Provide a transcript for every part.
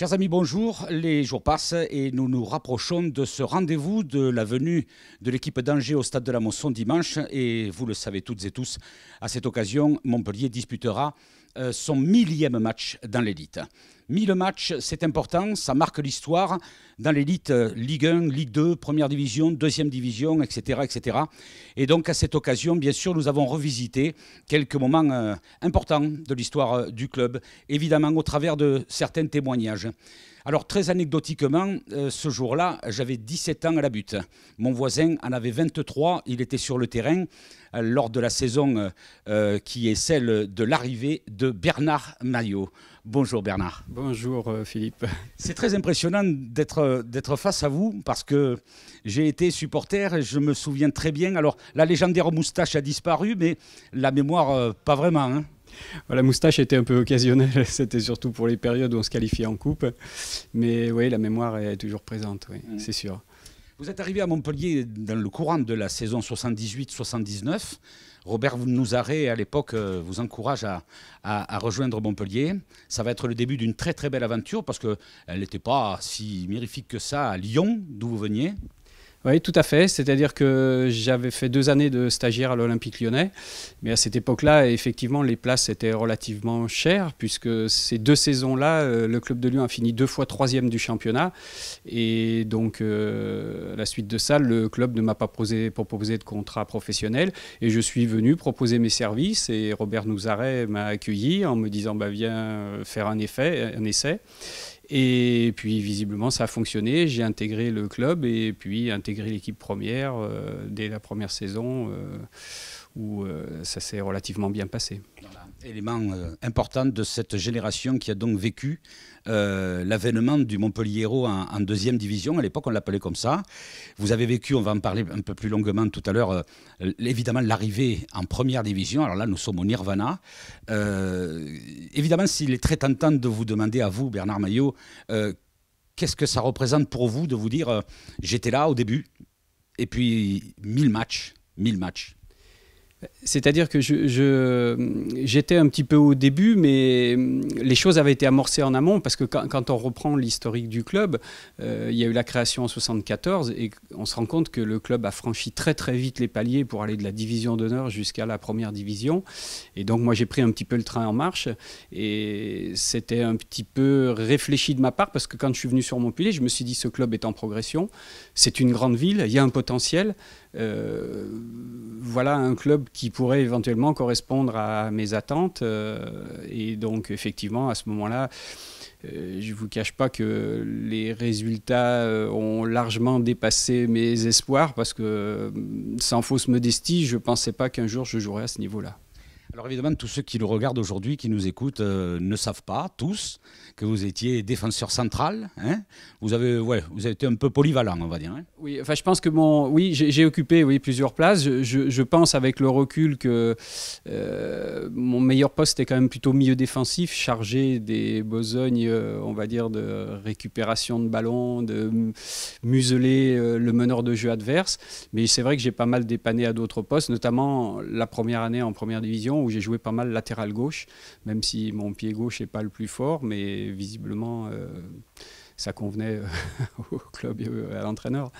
Chers amis, bonjour. Les jours passent et nous nous rapprochons de ce rendez-vous de la venue de l'équipe d'Angers au Stade de la Mosson dimanche. Et vous le savez toutes et tous, à cette occasion, Montpellier disputera euh, son millième match dans l'élite. 1000 matchs, c'est important, ça marque l'histoire dans l'élite euh, Ligue 1, Ligue 2, Première Division, Deuxième Division, etc., etc. Et donc à cette occasion, bien sûr, nous avons revisité quelques moments euh, importants de l'histoire du club, évidemment au travers de certains témoignages. Alors très anecdotiquement, euh, ce jour-là, j'avais 17 ans à la butte. Mon voisin en avait 23, il était sur le terrain euh, lors de la saison euh, qui est celle de l'arrivée de Bernard Maillot. Bonjour Bernard. Bonjour Philippe. C'est très impressionnant d'être face à vous parce que j'ai été supporter et je me souviens très bien. Alors la légendaire moustache a disparu, mais la mémoire pas vraiment. Hein. La moustache était un peu occasionnelle, c'était surtout pour les périodes où on se qualifiait en coupe. Mais oui, la mémoire est toujours présente, mm. c'est sûr. Vous êtes arrivé à Montpellier dans le courant de la saison 78-79. Robert Nouzaré, à l'époque, euh, vous encourage à, rejoindre Montpellier. Ça va être le début d'une très très belle aventure parce qu'elle n'était pas si mirifique que ça à Lyon, d'où vous veniez. Oui, tout à fait. C'est-à-dire que j'avais fait deux années de stagiaire à l'Olympique lyonnais. Mais à cette époque-là, effectivement, les places étaient relativement chères, puisque ces deux saisons-là, euh, le club de Lyon a fini deux fois troisième du championnat. Et donc, euh, à la suite de ça, le club ne m'a pas proposé, de contrat professionnel. Et je suis venu proposer mes services. Et Robert Nouzaret m'a accueilli en me disant bah, Viens faire un, effet, un essai. Et puis visiblement ça a fonctionné, j'ai intégré le club et puis intégré l'équipe première euh, dès la première saison euh, où euh, ça s'est relativement bien passé. Élément euh, important de cette génération qui a donc vécu euh, l'avènement du Montpellier en, en, deuxième division. À l'époque, on l'appelait comme ça. Vous avez vécu, on va en parler un peu plus longuement tout à l'heure, évidemment l'arrivée en première division. Alors là, nous sommes au Nirvana. évidemment, s'il est très tentant de vous demander à vous, Bernard Maillot, qu'est-ce que ça représente pour vous de vous dire j'étais là au début et puis 1000 matchs, 1000 matchs c'est-à-dire que j'étais un petit peu au début, mais les choses avaient été amorcées en amont, parce que quand, on reprend l'historique du club, euh, il y a eu la création en 1974, et on se rend compte que le club a franchi très très vite les paliers pour aller de la division d'honneur jusqu'à la première division. Et donc moi j'ai pris un petit peu le train en marche, et c'était un petit peu réfléchi de ma part, parce que quand je suis venu sur Montpellier, je me suis dit ce club est en progression, c'est une grande ville, il y a un potentiel, euh, voilà un club qui pourrait éventuellement correspondre à mes attentes. Euh, et donc, effectivement, à ce moment-là, euh, je ne vous cache pas que les résultats ont largement dépassé mes espoirs parce que, sans fausse modestie, je ne pensais pas qu'un jour je jouerais à ce niveau-là. Alors évidemment, tous ceux qui nous regardent aujourd'hui, qui nous écoutent, ne savent pas, tous que vous étiez défenseur central. Hein. vous, avez, ouais, vous avez été un peu polyvalent, on va dire. Hein. oui, enfin, je pense que mon, oui, j'ai occupé oui, plusieurs places. Je, pense avec le recul que euh, mon meilleur poste était quand même plutôt milieu défensif, chargé des besognes, euh, on va dire, de récupération de ballon, de museler euh, le meneur de jeu adverse. Mais c'est vrai que j'ai pas mal dépanné à d'autres postes, notamment la première année en première division où j'ai joué pas mal latéral gauche, même si mon pied gauche n'est pas le plus fort, mais visiblement, euh, ça convenait euh, au club et euh, à l'entraîneur.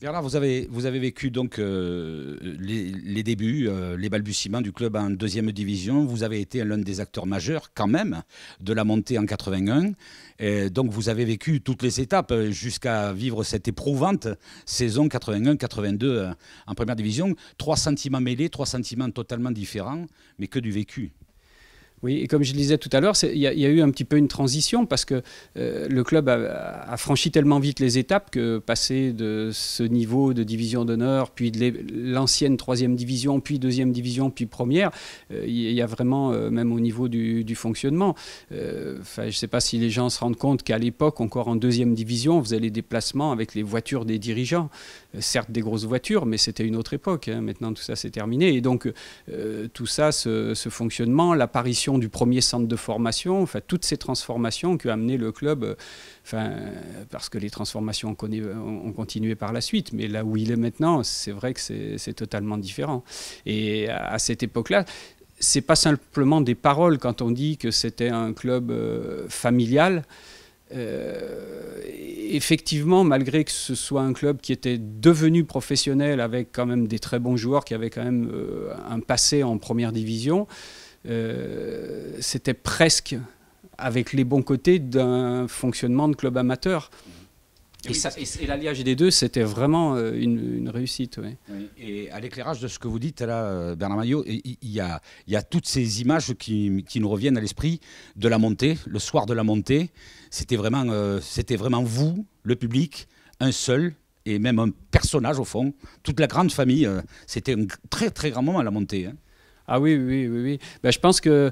Bernard, vous avez, vous avez vécu donc les, débuts, les balbutiements du club en deuxième division. Vous avez été l'un des acteurs majeurs quand même de la montée en 81. Et donc vous avez vécu toutes les étapes jusqu'à vivre cette éprouvante saison 81-82 en première division. Trois sentiments mêlés, trois sentiments totalement différents, mais que du vécu. Oui, et comme je le disais tout à l'heure, il y, a eu un petit peu une transition parce que euh, le club a, franchi tellement vite les étapes que passer de ce niveau de division d'honneur, puis de l'ancienne troisième division, puis deuxième division, puis première, euh, il y, a vraiment, euh, même au niveau du, fonctionnement, je ne sais pas si les gens se rendent compte qu'à l'époque, encore en deuxième division, on faisait les déplacements avec les voitures des dirigeants. certes, des grosses voitures, mais c'était une autre époque. Hein. Maintenant, tout ça, s'est terminé. Et donc, tout ça, ce fonctionnement, l'apparition du premier centre de formation, enfin, toutes ces transformations qui a amené le club, euh, enfin, parce que les transformations ont, continué par la suite, mais là où il est maintenant, c'est vrai que c'est totalement différent. Et à, cette époque-là, c'est pas simplement des paroles quand on dit que c'était un club euh, familial. Euh, effectivement, malgré que ce soit un club qui était devenu professionnel avec quand même des très bons joueurs, qui avaient quand même un passé en première division, euh, c'était presque avec les bons côtés d'un fonctionnement de club amateur. Et, l'alliage des deux, c'était vraiment euh, une, réussite. Et à l'éclairage de ce que vous dites, là, euh, Bernard Maillot, il y, a, toutes ces images qui, nous reviennent à l'esprit de la montée, le soir de la montée. C'était vraiment, c'était vraiment vous, le public, un seul et même un personnage au fond. Toute la grande famille, c'était un très très grand moment à la montée. Hein. Ah oui, oui, oui, oui. Ben, je pense que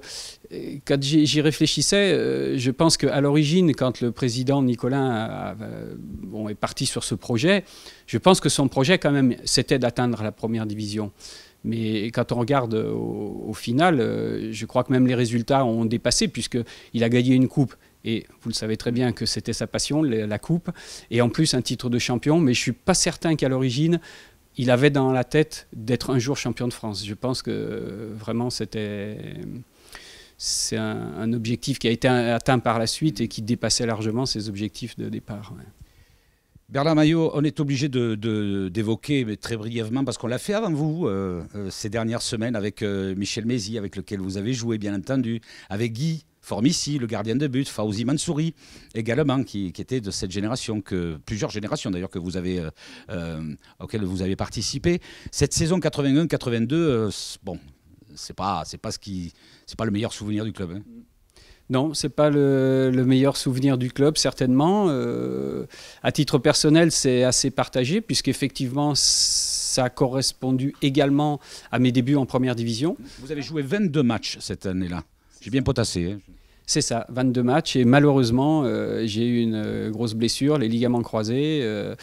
euh, quand j'y réfléchissais, euh, je pense qu'à l'origine, quand le président Nicolas euh, est parti sur ce projet, je pense que son projet, quand même, c'était d'atteindre la première division. Mais quand on regarde au, au, final, je crois que même les résultats ont dépassé, puisqu'il a gagné une coupe. Et vous le savez très bien que c'était sa passion, la coupe, et en plus un titre de champion. Mais je ne suis pas certain qu'à l'origine, il avait dans la tête d'être un jour champion de France. Je pense que euh, vraiment c'était c'est un, objectif qui a été atteint par la suite et qui dépassait largement ses objectifs de départ. Bernard Maillot, on est obligé d'évoquer, de, très brièvement, parce qu'on l'a fait avant vous, euh, euh, ces dernières semaines, avec Michel Mézy, avec lequel vous avez joué, bien entendu, avec Guy Formici, le gardien de but, Faouzi Mansouri également, qui, était de cette génération, que, plusieurs générations d'ailleurs que vous avez, euh, euh, auxquelles vous avez participé. Cette saison 81-82, euh, bon, c'est pas, c'est pas ce qui, c'est pas le meilleur souvenir du club. Hein. Non, Non, n'est pas le, meilleur souvenir du club, certainement. à titre personnel, c'est assez partagé, puisqu'effectivement, ça a correspondu également à mes débuts en première division. Vous avez joué 22 matchs cette année-là. J'ai bien potassé. Hein. C'est ça, 22 matchs. Et malheureusement, euh, j'ai eu une euh, grosse blessure, les ligaments croisés. Euh,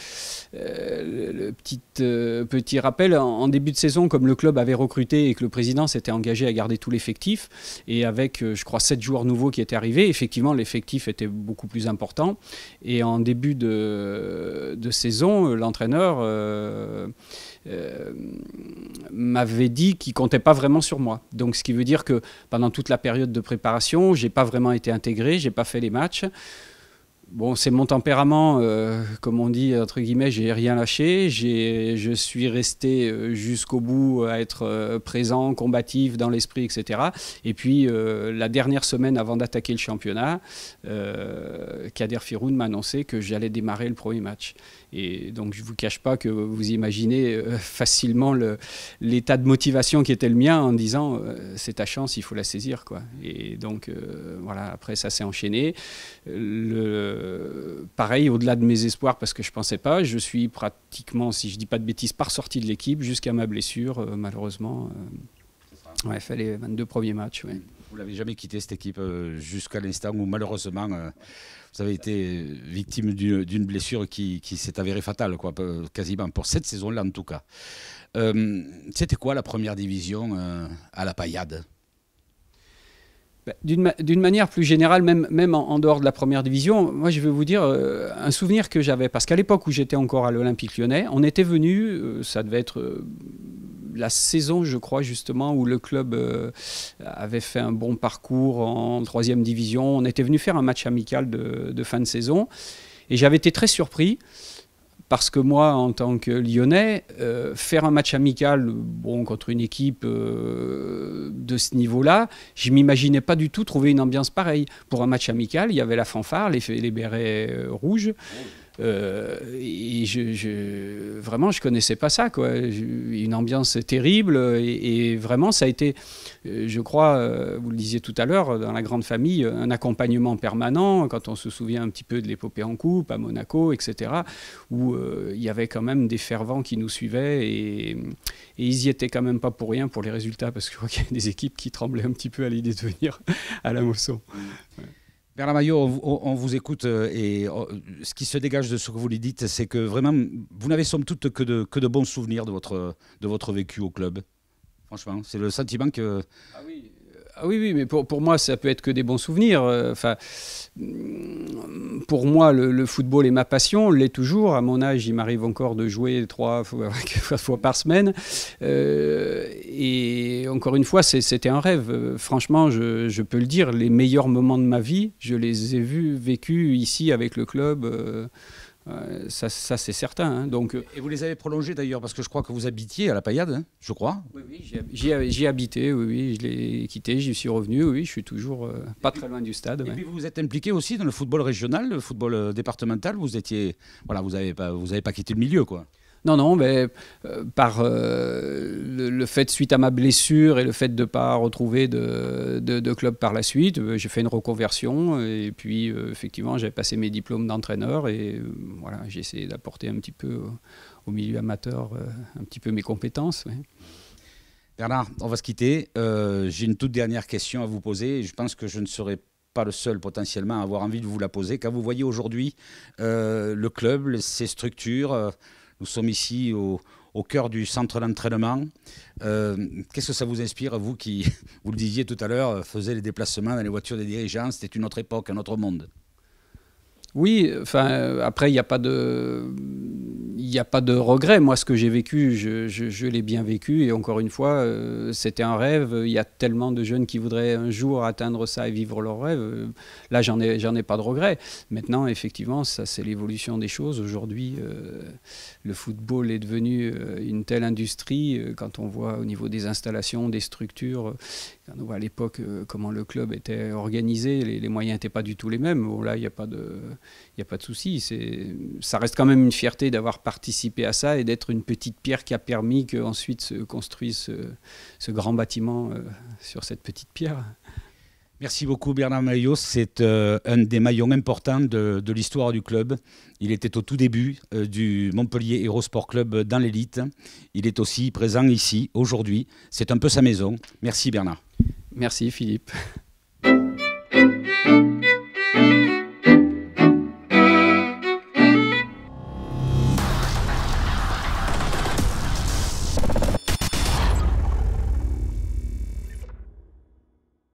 petit, rappel, en, début de saison, comme le club avait recruté et que le président s'était engagé à garder tout l'effectif, et avec, je crois, 7 joueurs nouveaux qui étaient arrivés, effectivement, l'effectif était beaucoup plus important. Et en début de, de saison, l'entraîneur euh, m'avait dit qu'il comptait pas vraiment sur moi. Donc ce qui veut dire que pendant toute la période de préparation, j'ai pas vraiment été intégré, j'ai pas fait les matchs. Bon, c'est mon tempérament, euh, comme on dit, entre guillemets, j'ai rien lâché, je suis resté euh, jusqu'au bout à être euh, présent, combatif dans l'esprit, etc. Et puis, la dernière semaine avant d'attaquer le championnat, euh, Kader Firoun m'a annoncé que j'allais démarrer le premier match. Et donc, je ne vous cache pas que vous imaginez facilement l'état de motivation qui était le mien en disant, c'est ta chance, il faut la saisir. Quoi. Et donc, voilà, après, ça s'est enchaîné. Le, euh, pareil, au-delà de mes espoirs, parce que je ne pensais pas, je suis pratiquement, si je ne dis pas de bêtises, par sortie de l'équipe jusqu'à ma blessure, euh, malheureusement. il euh, ouais, fallait 22 premiers matchs. Vous l'avez jamais quitté cette équipe jusqu'à l'instant où malheureusement vous avez été victime d'une blessure qui, s'est avérée fatale, quoi, quasiment pour cette saison-là en tout cas. C'était quoi la première division à la paillade bah, d'une manière plus générale, même, en, dehors de la première division, moi je vais vous dire euh, un souvenir que j'avais. Parce qu'à l'époque où j'étais encore à l'Olympique lyonnais, on était venu, euh, ça devait être euh, la saison, je crois, justement, où le club avait fait un bon parcours en troisième division. On était venu faire un match amical de fin de saison. Et j'avais été très surpris parce que moi, en tant que Lyonnais, euh, faire un match amical bon, contre une équipe euh, de ce niveau-là, je m'imaginais pas du tout trouver une ambiance pareille. Pour un match amical, il y avait la fanfare, les, les bérets euh, rouges. Euh, et je, je, vraiment, je connaissais pas ça, quoi. Une ambiance terrible. Et, vraiment, ça a été, euh, je crois, euh, vous le disiez tout à l'heure, dans la grande famille, un accompagnement permanent. Quand on se souvient un petit peu de l'épopée en coupe à Monaco, etc., où il y avait quand même des fervents qui nous suivaient et, ils y étaient quand même pas pour rien pour les résultats, parce que qu'il y a des équipes qui tremblaient un petit peu à l'idée de venir à la Mosson. Mm. Bernard Maillot, on, vous écoute euh, et oh, ce qui se dégage de ce que vous lui dites, c'est que vraiment, vous n'avez somme toute que de, bons souvenirs de votre, de votre vécu au club. Franchement, c'est le sentiment que... Ah oui, ah oui, mais pour, moi, ça peut être que des bons souvenirs. Euh, enfin, pour moi, le, football est ma passion, l'est toujours. À mon âge, il m'arrive encore de jouer trois fois, fois par semaine. Euh, et encore une fois, c'était un rêve. Euh, franchement, je, peux le dire, les meilleurs moments de ma vie, je les ai vus, vécus ici avec le club. Euh, euh, ça, c'est certain. Hein. Donc, et vous les avez prolongés d'ailleurs, parce que je crois que vous habitiez à la Payade, hein, je crois. Oui, oui j'y habité, oui, oui, je l'ai quitté, j'y suis revenu, oui, je suis toujours pas très loin du stade. Et puis vous vous êtes impliqué aussi dans le football régional, le football départemental, vous étiez, voilà, vous n'avez pas, vous avez pas quitté le milieu, quoi. Non, non, mais euh, par euh, le, fait, suite à ma blessure et le fait de ne pas retrouver de, club par la suite, euh, j'ai fait une reconversion. Et puis, effectivement, j'ai passé mes diplômes d'entraîneur. Et voilà, j'ai essayé d'apporter un petit peu au, milieu amateur un petit peu mes compétences. Bernard, on va se quitter. j'ai une toute dernière question à vous poser. Je pense que je ne serai pas le seul potentiellement à avoir envie de vous la poser. Quand vous voyez aujourd'hui le club, ses structures, nous sommes ici au, cœur du centre d'entraînement. Euh, qu'est-ce que ça vous inspire, vous qui, vous le disiez tout à l'heure, euh, faisiez les déplacements dans les voitures des dirigeants C'était une autre époque, un autre monde. Oui, enfin, euh, après, il n'y a pas de il n'y a pas de regret. Moi, ce que j'ai vécu, je, l'ai bien vécu. Et encore une fois, euh, c'était un rêve. Il y a tellement de jeunes qui voudraient un jour atteindre ça et vivre leur rêve. Euh, là, j'en ai, j'en ai pas de regret. Maintenant, effectivement, ça, c'est l'évolution des choses. Aujourd'hui, euh, le football est devenu une telle industrie. Quand on voit au niveau des installations, des structures, à l'époque euh, comment le club était organisé, les, moyens n'étaient pas du tout les mêmes. là, il n'y a pas de, a pas de souci. Ça reste quand même une fierté d'avoir participé à ça et d'être une petite pierre qui a permis qu'ensuite se construise ce, grand bâtiment euh, sur cette petite pierre. Merci beaucoup Bernard Maillot. C'est euh, un des maillons importants de, l'histoire du club. Il était au tout début euh, du Montpellier Hero Sport Club dans l'élite. Il est aussi présent ici aujourd'hui. C'est un peu sa maison. Merci Bernard. Merci Philippe.